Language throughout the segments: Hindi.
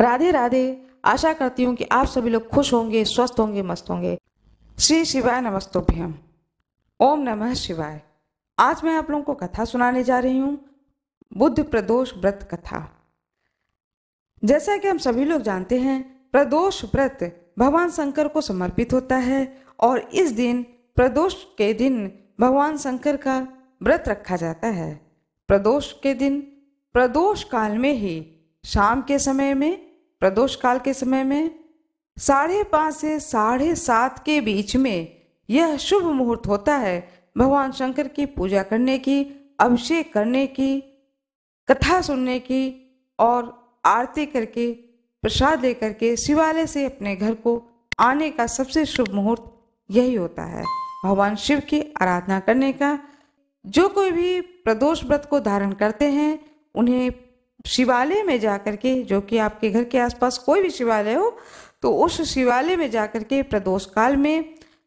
राधे राधे आशा करती हूँ कि आप सभी लोग खुश होंगे स्वस्थ होंगे मस्त होंगे श्री शिवाय नमस्तोभ्यम ओम नमः शिवाय आज मैं आप लोगों को कथा सुनाने जा रही हूँ बुद्ध प्रदोष व्रत कथा जैसा कि हम सभी लोग जानते हैं प्रदोष व्रत भगवान शंकर को समर्पित होता है और इस दिन प्रदोष के दिन भगवान शंकर का व्रत रखा जाता है प्रदोष के दिन प्रदोष काल में ही शाम के समय में प्रदोष काल के समय में साढ़े पाँच से साढ़े सात के बीच में यह शुभ मुहूर्त होता है भगवान शंकर की पूजा करने की अभिषेक करने की कथा सुनने की और आरती करके प्रसाद लेकर के शिवालय से अपने घर को आने का सबसे शुभ मुहूर्त यही होता है भगवान शिव की आराधना करने का जो कोई भी प्रदोष व्रत को धारण करते हैं उन्हें शिवालय में जाकर के जो कि आपके घर के आसपास कोई भी शिवालय हो तो उस शिवालय में जाकर के प्रदोष काल में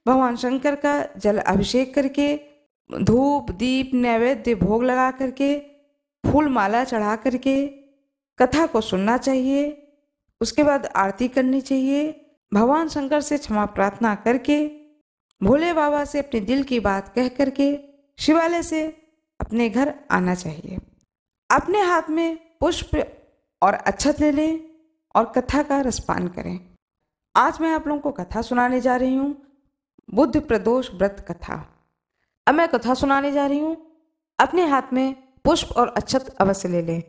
भगवान शंकर का जल अभिषेक करके धूप दीप नैवेद्य भोग लगा करके फूल माला चढ़ा करके कथा को सुनना चाहिए उसके बाद आरती करनी चाहिए भगवान शंकर से क्षमा प्रार्थना करके भोले बाबा से अपने दिल की बात कह करके शिवालय से अपने घर आना चाहिए अपने हाथ में पुष्प और अच्छत ले लें और कथा का रसपान करें आज मैं आप लोगों को कथा सुनाने जा रही हूँ बुद्ध प्रदोष व्रत कथा अब मैं कथा सुनाने जा रही हूँ अपने हाथ में पुष्प और अच्छत अवश्य ले लें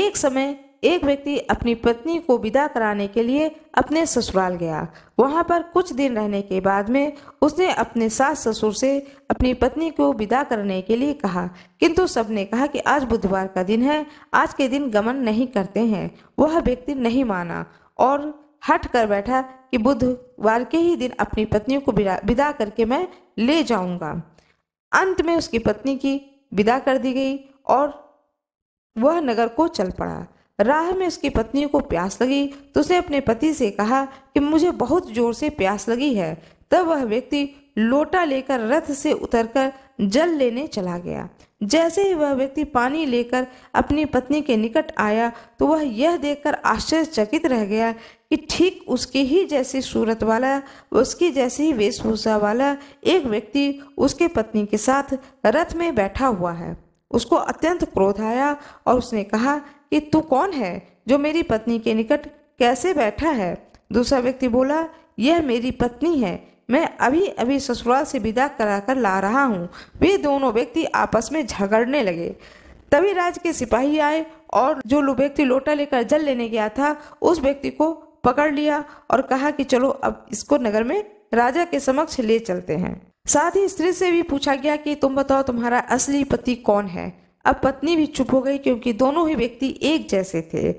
एक समय एक व्यक्ति अपनी पत्नी को विदा कराने के लिए अपने ससुराल गया वहाँ पर कुछ दिन रहने के बाद में उसने अपने सास ससुर से अपनी पत्नी को विदा करने के लिए कहा किंतु सबने कहा कि आज बुधवार का दिन है आज के दिन गमन नहीं करते हैं वह व्यक्ति नहीं माना और हट कर बैठा कि बुधवार के ही दिन अपनी पत्नी को विदा करके मैं ले जाऊंगा अंत में उसकी पत्नी की विदा कर दी गई और वह नगर को चल पड़ा राह में उसकी पत्नी को प्यास लगी तो उसने अपने पति से कहा कि मुझे बहुत जोर से प्यास लगी है तब वह व्यक्ति लोटा लेकर रथ से उतरकर जल लेने चला गया जैसे ही वह व्यक्ति पानी लेकर अपनी पत्नी के निकट आया तो वह यह देखकर आश्चर्यचकित रह गया कि ठीक उसकी ही जैसी सूरत वाला उसकी जैसी ही वेशभूषा वाला एक व्यक्ति उसके पत्नी के साथ रथ में बैठा हुआ है उसको अत्यंत क्रोध आया और उसने कहा कि तू कौन है जो मेरी पत्नी के निकट कैसे बैठा है दूसरा व्यक्ति बोला यह मेरी पत्नी है मैं अभी अभी ससुराल से विदा कराकर ला रहा हूँ वे दोनों व्यक्ति आपस में झगड़ने लगे तभी राज के सिपाही आए और जो व्यक्ति लोटा लेकर जल लेने गया था उस व्यक्ति को पकड़ लिया और कहा कि चलो अब इसको नगर में राजा के समक्ष ले चलते हैं साथ ही स्त्री से भी पूछा गया कि तुम बताओ तुम्हारा असली पति कौन है अब पत्नी भी चुप हो गई क्योंकि दोनों ही व्यक्ति एक जैसे थे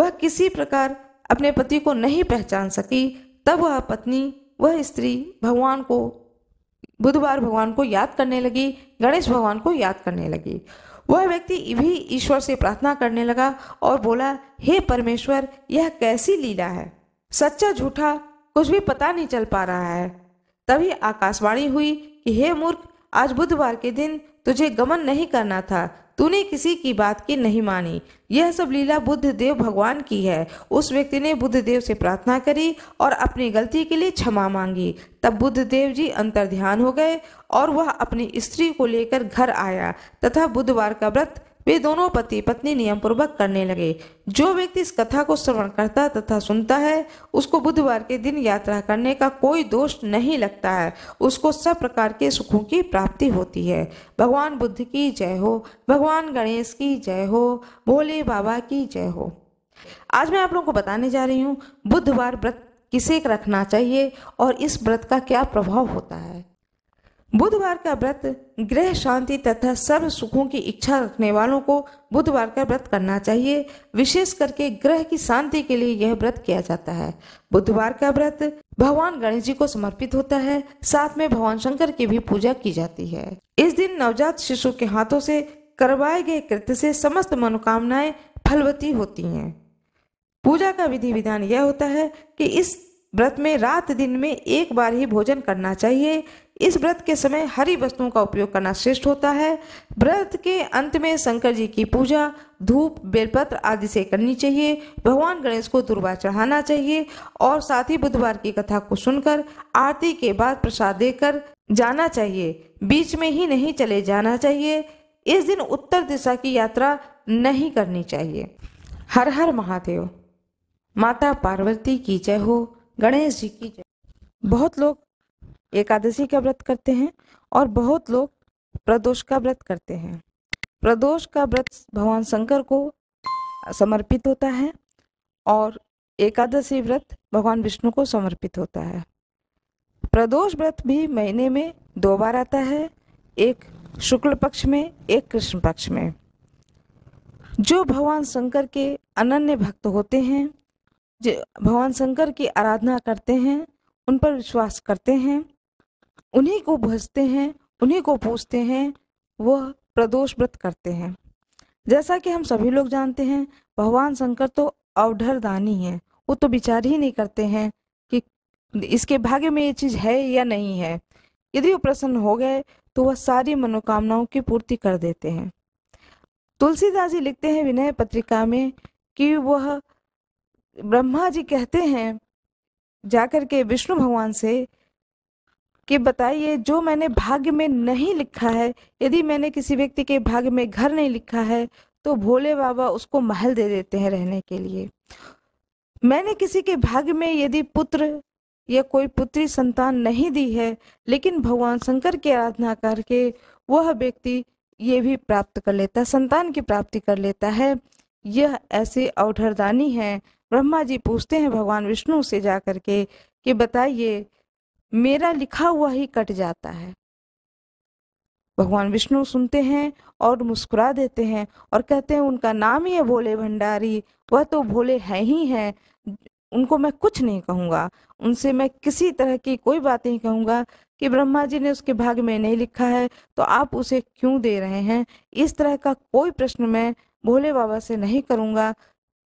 वह किसी प्रकार अपने पति को नहीं पहचान सकी तब वह पत्नी वह स्त्री भगवान को बुधवार भगवान को याद करने लगी गणेश भगवान को याद करने लगी वह व्यक्ति भी ईश्वर से प्रार्थना करने लगा और बोला हे परमेश्वर यह कैसी लीला है सच्चा झूठा कुछ भी पता नहीं चल पा रहा है तभी आकाशवाणी हुई कि हे मूर्ख आज बुधवार के दिन तुझे गमन नहीं करना था तूने किसी की बात की नहीं मानी यह सब लीला बुद्ध देव भगवान की है उस व्यक्ति ने बुद्ध देव से प्रार्थना करी और अपनी गलती के लिए क्षमा मांगी तब बुद्ध देव जी अंतर ध्यान हो गए और वह अपनी स्त्री को लेकर घर आया तथा बुधवार का व्रत वे दोनों पति पत्नी नियम पूर्वक करने लगे जो व्यक्ति इस कथा को श्रवण करता तथा सुनता है उसको बुधवार के दिन यात्रा करने का कोई दोष नहीं लगता है उसको सब प्रकार के सुखों की प्राप्ति होती है भगवान बुद्ध की जय हो भगवान गणेश की जय हो भोले बाबा की जय हो आज मैं आप लोगों को बताने जा रही हूँ बुधवार व्रत किसे रखना चाहिए और इस व्रत का क्या प्रभाव होता है बुधवार का व्रत ग्रह शांति तथा सर्व सुखों की इच्छा रखने वालों को बुधवार का व्रत करना चाहिए विशेष करके ग्रह की शांति के लिए यह व्रत किया जाता है बुधवार का व्रत भगवान गणेश जी को समर्पित होता है साथ में भगवान शंकर की भी पूजा की जाती है इस दिन नवजात शिशु के हाथों से करवाए गए कृत्य से समस्त मनोकामनाएं फलवती होती हैं पूजा का विधि विधान यह होता है कि इस व्रत में रात दिन में एक बार ही भोजन करना चाहिए इस व्रत के समय हरी वस्तुओं का उपयोग करना श्रेष्ठ होता है व्रत के अंत में शंकर जी की पूजा धूप बेलपत्र आदि से करनी चाहिए भगवान गणेश को दुर्वा चढ़ाना चाहिए और साथ ही बुधवार की कथा को सुनकर आरती के बाद प्रसाद देकर जाना चाहिए बीच में ही नहीं चले जाना चाहिए इस दिन उत्तर दिशा की यात्रा नहीं करनी चाहिए हर हर महादेव माता पार्वती की जय हो गणेश जी की जय बहुत लोग एकादशी का व्रत करते हैं और बहुत लोग प्रदोष का व्रत करते हैं प्रदोष का व्रत भगवान शंकर को समर्पित होता है और एकादशी व्रत भगवान विष्णु को समर्पित होता है प्रदोष व्रत भी महीने में दो बार आता है एक शुक्ल पक्ष में एक कृष्ण पक्ष में जो भगवान शंकर के अनन्य भक्त होते हैं जो भगवान शंकर की आराधना करते हैं उन पर विश्वास करते हैं उन्हीं को भजते हैं उन्हीं को पूछते हैं वह प्रदोष व्रत करते हैं जैसा कि हम सभी लोग जानते हैं भगवान शंकर तो अवढर दानी है वो तो विचार ही नहीं करते हैं कि इसके भाग्य में ये चीज़ है या नहीं है यदि वो प्रसन्न हो गए तो वह सारी मनोकामनाओं की पूर्ति कर देते हैं तुलसीदास जी लिखते हैं विनय पत्रिका में कि वह ब्रह्मा जी कहते हैं जाकर के विष्णु भगवान से कि बताइए जो मैंने भाग्य में नहीं लिखा है यदि मैंने किसी व्यक्ति के भाग्य में घर नहीं लिखा है तो भोले बाबा उसको महल दे देते हैं रहने के लिए मैंने किसी के भाग्य में यदि पुत्र या कोई पुत्री संतान नहीं दी है लेकिन भगवान शंकर की आराधना करके वह व्यक्ति ये भी प्राप्त कर लेता है संतान की प्राप्ति कर लेता है यह ऐसी अवधरदानी है ब्रह्मा जी पूछते हैं भगवान विष्णु से जा करके कि बताइए मेरा लिखा हुआ ही कट जाता है भगवान विष्णु सुनते हैं और मुस्कुरा देते हैं और कहते हैं उनका नाम ही है भोले भंडारी वह तो भोले है ही है उनको मैं कुछ नहीं कहूंगा उनसे मैं किसी तरह की कोई बात नहीं कहूंगा कि ब्रह्मा जी ने उसके भाग में नहीं लिखा है तो आप उसे क्यों दे रहे हैं इस तरह का कोई प्रश्न मैं भोले बाबा से नहीं करूँगा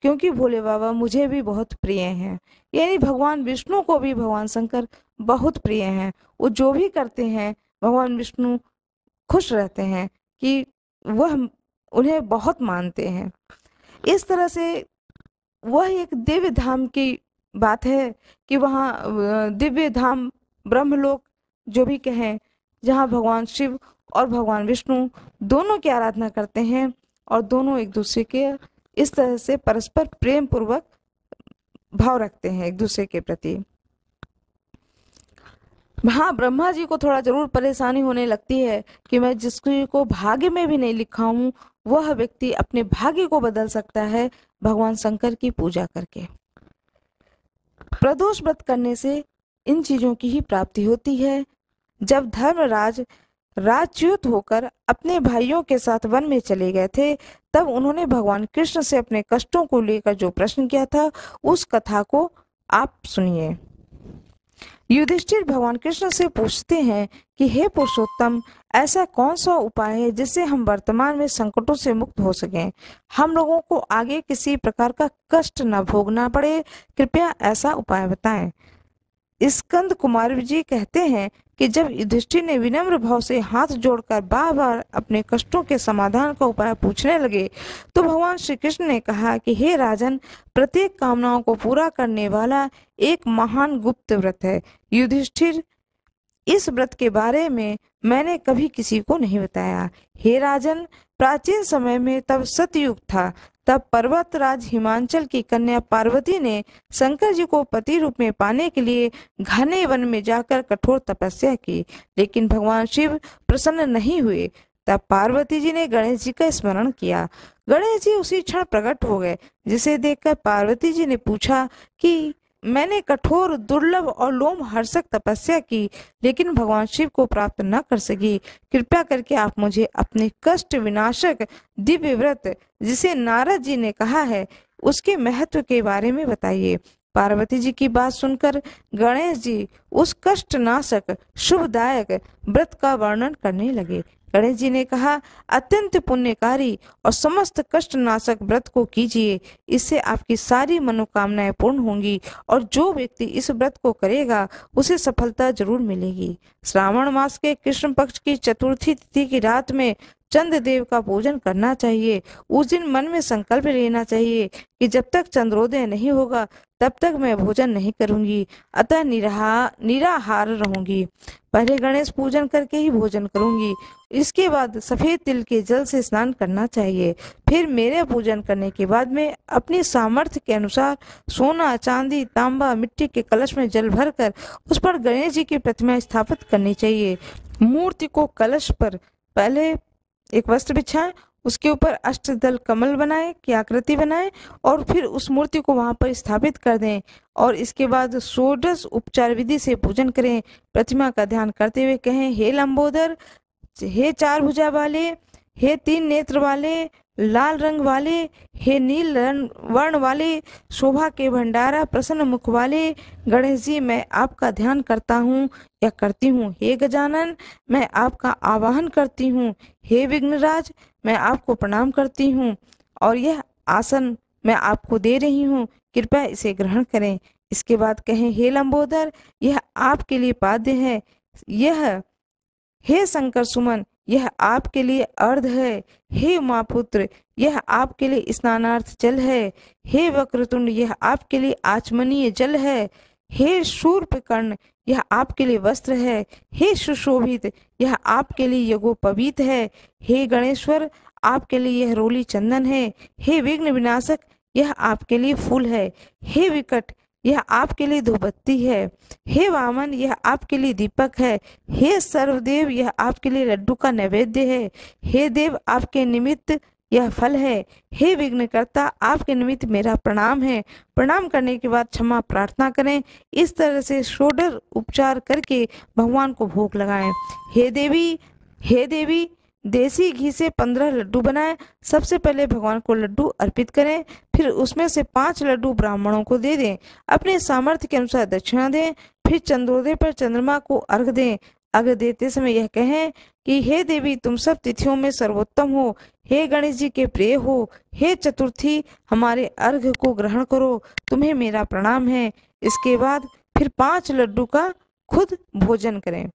क्योंकि भोले बाबा मुझे भी बहुत प्रिय हैं यानी भगवान विष्णु को भी भगवान शंकर बहुत प्रिय हैं वो जो भी करते हैं भगवान विष्णु खुश रहते हैं कि वह उन्हें बहुत मानते हैं इस तरह से वह एक दिव्य धाम की बात है कि वहाँ दिव्य धाम ब्रह्मलोक जो भी कहें जहाँ भगवान शिव और भगवान विष्णु दोनों की आराधना करते हैं और दोनों एक दूसरे के इस तरह से परस्पर प्रेम पूर्वक भाव रखते हैं एक दूसरे के प्रति हाँ ब्रह्मा जी को थोड़ा जरूर परेशानी होने लगती है कि मैं जिसकी को भाग्य में भी नहीं लिखा हूं वह व्यक्ति अपने भाग्य को बदल सकता है भगवान शंकर की पूजा करके प्रदोष व्रत करने से इन चीजों की ही प्राप्ति होती है जब धर्मराज राजच्युत होकर अपने भाइयों के साथ वन में चले गए थे तब उन्होंने भगवान कृष्ण से अपने कष्टों को लेकर जो प्रश्न किया था उस कथा को आप सुनिए युधिष्ठिर भगवान कृष्ण से पूछते हैं कि हे पुरुषोत्तम ऐसा कौन सा उपाय है जिससे हम वर्तमान में संकटों से मुक्त हो सकें हम लोगों को आगे किसी प्रकार का कष्ट न भोगना पड़े कृपया ऐसा उपाय बताएं स्कंद कुमार जी कहते हैं कि जब युधिष्ठिर ने विनम्र भाव से हाथ जोड़कर बार बार अपने कष्टों के समाधान का उपाय पूछने लगे तो भगवान श्री कृष्ण ने कहा कि हे राजन प्रत्येक कामनाओं को पूरा करने वाला एक महान गुप्त व्रत है युधिष्ठिर इस व्रत के बारे में मैंने कभी किसी को नहीं बताया हे राजन प्राचीन समय में तब सतयुग था तब पर्वतराज हिमांचल की कन्या पार्वती ने शंकर जी को पति रूप में पाने के लिए घने वन में जाकर कठोर तपस्या की लेकिन भगवान शिव प्रसन्न नहीं हुए तब पार्वती जी ने गणेश जी का स्मरण किया गणेश जी उसी क्षण प्रकट हो गए जिसे देखकर पार्वती जी ने पूछा कि मैंने कठोर दुर्लभ और लोम हर्षक तपस्या की लेकिन भगवान शिव को प्राप्त न कर सकी कृपया करके आप मुझे अपने कष्ट विनाशक दिव्य व्रत जिसे नारद जी ने कहा है उसके महत्व के बारे में बताइए पार्वती जी की बात सुनकर गणेश जी उस कष्ट नाशक शुभदायक व्रत का वर्णन करने लगे गणेश जी ने कहा अत्यंत पुण्यकारी और समस्त कष्ट नाशक व्रत को कीजिए इससे आपकी सारी मनोकामनाएं पूर्ण होंगी और जो व्यक्ति इस व्रत को करेगा उसे सफलता जरूर मिलेगी श्रावण मास के कृष्ण पक्ष की चतुर्थी तिथि की रात में चंद्र देव का पूजन करना चाहिए उस दिन मन में संकल्प लेना चाहिए कि जब तक चंद्रोदय नहीं होगा तब तक मैं भोजन नहीं करूंगी अतः निराहार रहूंगी पहले गणेश पूजन करके ही भोजन करूंगी इसके बाद सफ़ेद तिल के जल से स्नान करना चाहिए फिर मेरे पूजन करने के बाद में अपनी सामर्थ्य के अनुसार सोना चांदी तांबा मिट्टी के कलश में जल भर कर उस पर गणेश जी की प्रतिमा स्थापित करनी चाहिए मूर्ति को कलश पर पहले एक वस्त्र बिछाएं उसके ऊपर अष्टदल कमल बनाएं की आकृति बनाएं और फिर उस मूर्ति को वहां पर स्थापित कर दें और इसके बाद सोडस उपचार विधि से पूजन करें प्रतिमा का ध्यान करते हुए कहें हे लंबोदर हे चार भुजा वाले हे तीन नेत्र वाले लाल रंग वाले हे नील वर्ण वाले शोभा के भंडारा प्रसन्न मुख वाले गणेश जी मैं आपका ध्यान करता हूँ या करती हूँ हे गजानन मैं आपका आवाहन करती हूँ हे विघ्नराज मैं आपको प्रणाम करती हूँ और यह आसन मैं आपको दे रही हूँ कृपया इसे ग्रहण करें इसके बाद कहें हे लंबोदर यह आपके लिए पाद्य है यह हे शंकर सुमन यह आपके लिए अर्ध है हे उमापुत्र यह आपके लिए स्नानार्थ जल है हे वक्रतुंड यह आपके लिए आचमनीय जल है हे शूर्प कर्ण यह आपके लिए वस्त्र है हे सुशोभित यह आपके लिए यज्ञोपवीत है हे गणेश्वर आपके लिए यह रोली चंदन है हे विघ्न विनाशक यह आपके लिए फूल है हे विकट यह आपके लिए धोबत्ती है हे वामन यह आपके लिए दीपक है हे सर्वदेव यह आपके लिए लड्डू का नैवेद्य है हे देव आपके निमित्त यह फल है हे विघ्नकर्ता आपके निमित्त मेरा प्रणाम है प्रणाम करने के बाद क्षमा प्रार्थना करें इस तरह से शोडर उपचार करके भगवान को भोग लगाएं हे देवी हे देवी देसी घी से पंद्रह लड्डू बनाएं सबसे पहले भगवान को लड्डू अर्पित करें फिर उसमें से पांच लड्डू ब्राह्मणों को दे दें अपने सामर्थ्य के अनुसार दक्षिणा दें फिर चंद्रोदय पर चंद्रमा को अर्घ दें अर्घ देते समय यह कहें कि हे देवी तुम सब तिथियों में सर्वोत्तम हो हे गणेश जी के प्रिय हो हे चतुर्थी हमारे अर्घ को ग्रहण करो तुम्हें मेरा प्रणाम है इसके बाद फिर पांच लड्डू का खुद भोजन करें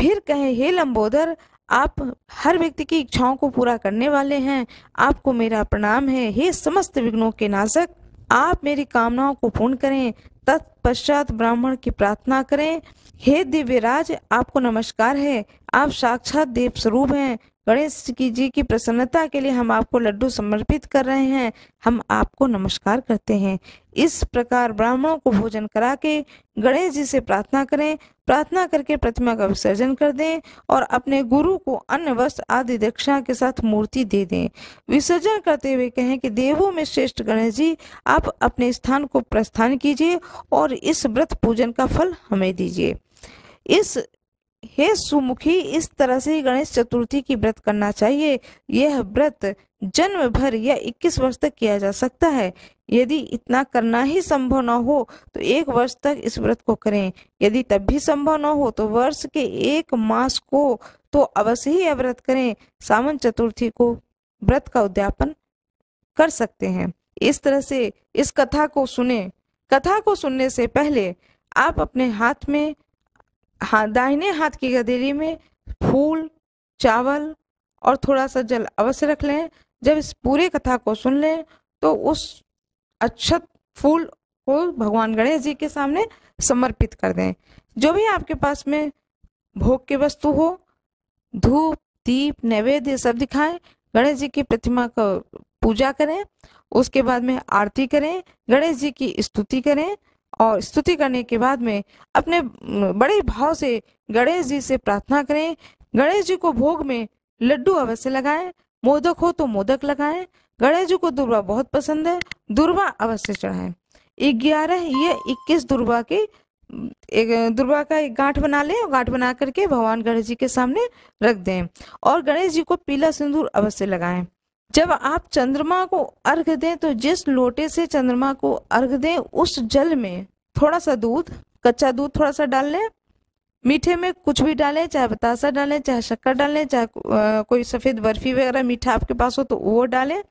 फिर कहें हे लंबोदर आप हर व्यक्ति की इच्छाओं को पूरा करने वाले हैं आपको मेरा प्रणाम है हे समस्त विघ्नों के नाशक आप मेरी कामनाओं को पूर्ण करें तत्पश्चात ब्राह्मण की प्रार्थना करें हे दिव्य राज आपको नमस्कार है आप साक्षात देव स्वरूप हैं गणेश जी की प्रसन्नता के लिए हम आपको लड्डू समर्पित कर रहे हैं हम आपको नमस्कार करते हैं इस प्रकार ब्राह्मणों को भोजन करा के गणेश जी से प्रार्थना करें प्रार्थना करके प्रतिमा का विसर्जन कर दें और अपने गुरु को अन्य वस्त्र आदि दक्षिणा के साथ मूर्ति दे दें विसर्जन करते हुए कहें कि देवों में श्रेष्ठ गणेश जी आप अपने स्थान को प्रस्थान कीजिए और इस व्रत पूजन का फल हमें दीजिए इस हे सुमुखी इस तरह से गणेश चतुर्थी की व्रत करना चाहिए यह व्रत जन्म भर या 21 वर्ष तक किया जा सकता है यदि इतना करना ही संभव न हो तो एक वर्ष तक इस व्रत को करें यदि तब भी संभव न हो तो वर्ष के एक मास को तो अवश्य ही व्रत करें सावन चतुर्थी को व्रत का उद्यापन कर सकते हैं इस तरह से इस कथा को सुने कथा को सुनने से पहले आप अपने हाथ में हाँ दाहिने हाथ की गदेरी में फूल चावल और थोड़ा सा जल अवश्य रख लें जब इस पूरे कथा को सुन लें तो उस अक्षत फूल को भगवान गणेश जी के सामने समर्पित कर दें जो भी आपके पास में भोग की वस्तु हो धूप दीप नैवेद्य सब दिखाएं गणेश जी की प्रतिमा का पूजा करें उसके बाद में आरती करें गणेश जी की स्तुति करें और स्तुति करने के बाद में अपने बड़े भाव से गणेश जी से प्रार्थना करें गणेश जी को भोग में लड्डू अवश्य लगाएं मोदक हो तो मोदक लगाएं गणेश जी को दुर्वा बहुत पसंद है दुर्वा अवश्य चढ़ाएं ग्यारह या इक्कीस दुर्वा की एक दुर्वा का एक गांठ बना लें और गांठ बना करके भगवान गणेश जी के सामने रख दें और गणेश जी को पीला सिंदूर अवश्य लगाएं जब आप चंद्रमा को अर्घ दें तो जिस लोटे से चंद्रमा को अर्घ दें उस जल में थोड़ा सा दूध कच्चा दूध थोड़ा सा डाल लें मीठे में कुछ भी डालें चाहे बतासा डालें चाहे शक्कर डालें चाहे कोई सफ़ेद बर्फ़ी वगैरह मीठा आपके पास हो तो वो डालें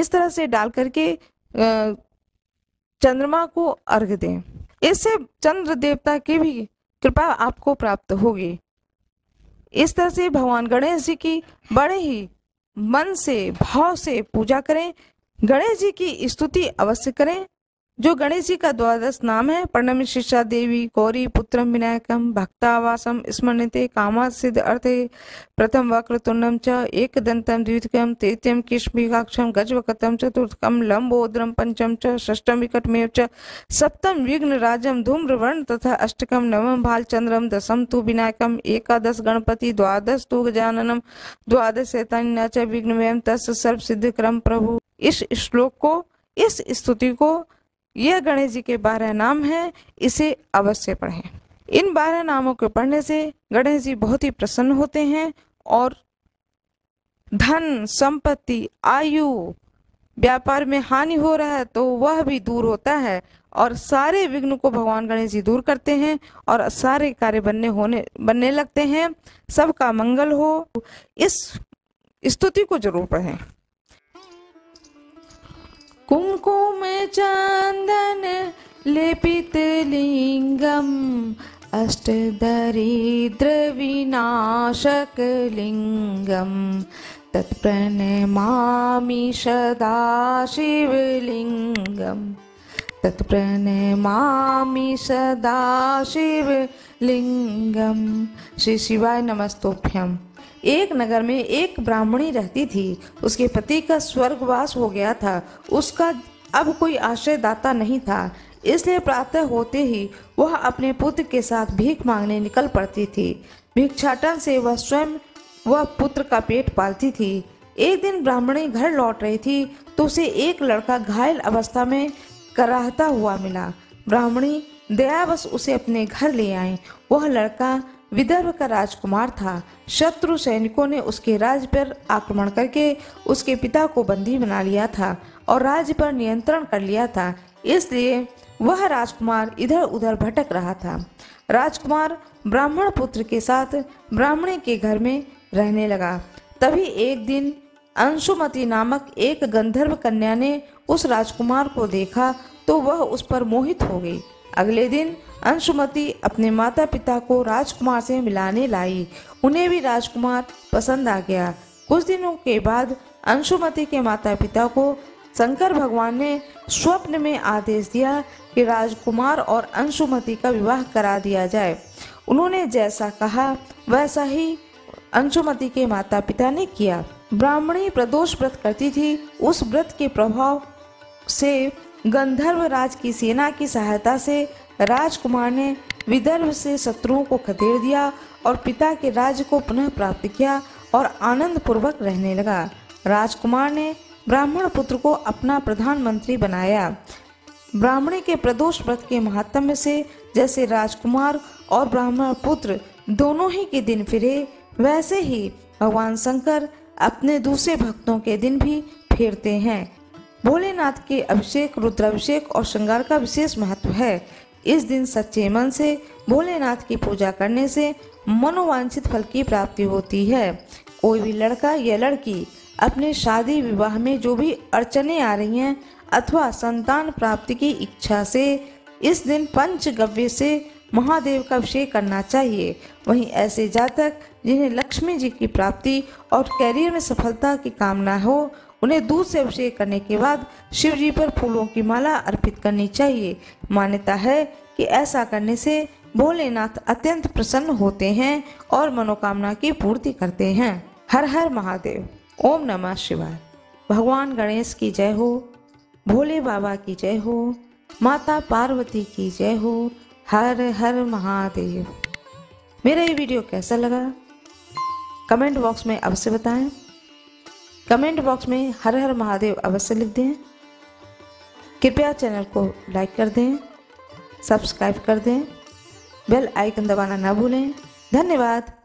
इस तरह से डाल करके चंद्रमा को अर्घ दें इससे चंद्र देवता की भी कृपा आपको प्राप्त होगी इस तरह से भगवान गणेश जी की बड़े ही मन से भाव से पूजा करें गणेश जी की स्तुति अवश्य करें जो गणेश जी का द्वादश नाम है पर्णम शिषा देवी गौरी पुत्र विनायकम भक्तावासम स्मरणते कामा सिद्ध अर्थे प्रथम वक्रतुंडम च एक दंतम द्वितीयम तृतीयम किष्मिकाक्षम गजवकतम चतुर्थकम लंबोद्रम पंचम च षष्टम विकटमेव च सप्तम विघ्न राजम धूम्रवर्ण तथा अष्टकम नवम भालचंद्रम दशम तु विनायकम एकादश गणपति द्वादश तु गजाननम द्वादश न च विघ्न तस् सर्व सिद्ध क्रम प्रभु इस श्लोक को इस स्तुति को यह गणेश जी के बारह नाम हैं इसे अवश्य पढ़ें इन बारह नामों को पढ़ने से गणेश जी बहुत ही प्रसन्न होते हैं और धन संपत्ति आयु व्यापार में हानि हो रहा है तो वह भी दूर होता है और सारे विघ्न को भगवान गणेश जी दूर करते हैं और सारे कार्य बनने होने बनने लगते हैं सबका मंगल हो इस स्तुति को जरूर पढ़ें कुङ्कुमचन्दनलिपितलिङ्गम् अष्टदरीद्रविनाशकलिङ्गं तत्प्रणे मामि सदा शिवलिङ्गं तत्प्रणे मामि सदा शिवलिङ्गं श्रीशिवाय नमस्तोभ्यम् एक नगर में एक ब्राह्मणी रहती थी उसके पति का स्वर्गवास हो गया था उसका अब कोई आश्रयदाता नहीं था इसलिए प्रातः होते ही वह अपने पुत्र के साथ भीख मांगने निकल पड़ती थी भिक्षाटन से वह स्वयं वह पुत्र का पेट पालती थी एक दिन ब्राह्मणी घर लौट रही थी तो उसे एक लड़का घायल अवस्था में कराहता हुआ मिला ब्राह्मणी दयावश उसे अपने घर ले आए वह लड़का विदर्भ का राजकुमार था शत्रु सैनिकों ने उसके राज्य पर आक्रमण करके उसके पिता को बंदी बना लिया था और राज्य पर नियंत्रण कर लिया था इसलिए वह राजकुमार इधर उधर भटक रहा था राजकुमार ब्राह्मण पुत्र के साथ ब्राह्मणी के घर में रहने लगा तभी एक दिन अंशुमती नामक एक गंधर्व कन्या ने उस राजकुमार को देखा तो वह उस पर मोहित हो गई अगले दिन अंशुमति अपने माता पिता को राजकुमार से मिलाने लाई उन्हें भी राजकुमार पसंद आ गया कुछ दिनों के बाद अंशुमति के माता पिता को शंकर भगवान ने स्वप्न में आदेश दिया कि राजकुमार और अंशुमति का विवाह करा दिया जाए उन्होंने जैसा कहा वैसा ही अंशुमति के माता पिता ने किया ब्राह्मणी प्रदोष व्रत करती थी उस व्रत के प्रभाव से गंधर्व राज की सेना की सहायता से राजकुमार ने विदर्भ से शत्रुओं को खदेड़ दिया और पिता के राज्य को पुनः प्राप्त किया और आनंद पूर्वक रहने लगा राजकुमार ने ब्राह्मण पुत्र को अपना प्रधानमंत्री बनाया ब्राह्मणी के प्रदोष व्रत के महात्म्य से जैसे राजकुमार और ब्राह्मण पुत्र दोनों ही के दिन फिरे वैसे ही भगवान शंकर अपने दूसरे भक्तों के दिन भी फेरते हैं भोलेनाथ के अभिषेक रुद्राभिषेक और श्रृंगार का विशेष महत्व है इस दिन सच्चे मन से भोलेनाथ की पूजा करने से मनोवांछित फल की प्राप्ति होती है कोई भी लड़का या लड़की अपने शादी विवाह में जो भी अड़चने आ रही हैं अथवा संतान प्राप्ति की इच्छा से इस दिन पंचगव्य से महादेव का अभिषेक करना चाहिए वहीं ऐसे जातक जिन्हें लक्ष्मी जी की प्राप्ति और कैरियर में सफलता की कामना हो उन्हें दूध से अभिषेक करने के बाद शिव जी पर फूलों की माला अर्पित करनी चाहिए मान्यता है कि ऐसा करने से भोलेनाथ अत्यंत प्रसन्न होते हैं और मनोकामना की पूर्ति करते हैं हर हर महादेव ओम नमः शिवाय भगवान गणेश की जय हो भोले बाबा की जय हो माता पार्वती की जय हो हर हर महादेव मेरा ये वीडियो कैसा लगा कमेंट बॉक्स में अवश्य बताएं कमेंट बॉक्स में हर हर महादेव अवश्य लिख दें कृपया चैनल को लाइक कर दें सब्सक्राइब कर दें बेल आइकन दबाना ना भूलें धन्यवाद